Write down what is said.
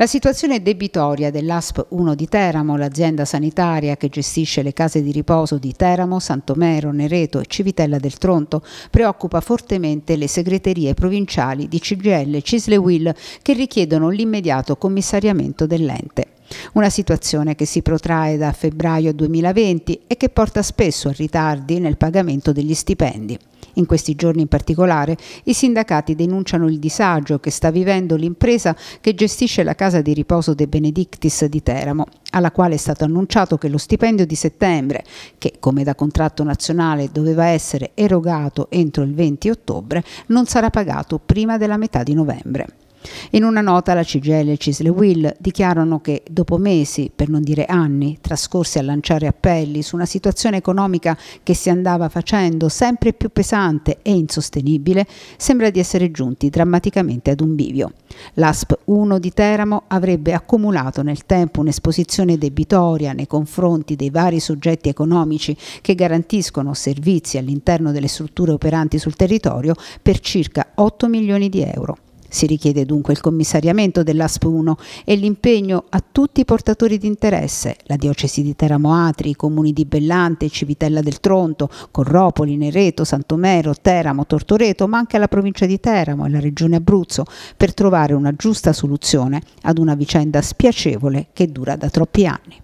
La situazione debitoria dell'ASP 1 di Teramo, l'azienda sanitaria che gestisce le case di riposo di Teramo, Santomero, Nereto e Civitella del Tronto, preoccupa fortemente le segreterie provinciali di CGL e Cislewil che richiedono l'immediato commissariamento dell'ente. Una situazione che si protrae da febbraio 2020 e che porta spesso a ritardi nel pagamento degli stipendi. In questi giorni in particolare i sindacati denunciano il disagio che sta vivendo l'impresa che gestisce la casa di riposo De Benedictis di Teramo, alla quale è stato annunciato che lo stipendio di settembre, che come da contratto nazionale doveva essere erogato entro il 20 ottobre, non sarà pagato prima della metà di novembre. In una nota la CGL e Cisle Will dichiarano che dopo mesi, per non dire anni, trascorsi a lanciare appelli su una situazione economica che si andava facendo sempre più pesante e insostenibile, sembra di essere giunti drammaticamente ad un bivio. L'ASP 1 di Teramo avrebbe accumulato nel tempo un'esposizione debitoria nei confronti dei vari soggetti economici che garantiscono servizi all'interno delle strutture operanti sul territorio per circa 8 milioni di euro. Si richiede dunque il commissariamento dell'ASP1 e l'impegno a tutti i portatori di interesse, la diocesi di Teramo Atri, i comuni di Bellante, Civitella del Tronto, Corropoli, Nereto, Santomero, Teramo, Tortoreto, ma anche alla provincia di Teramo e la regione Abruzzo, per trovare una giusta soluzione ad una vicenda spiacevole che dura da troppi anni.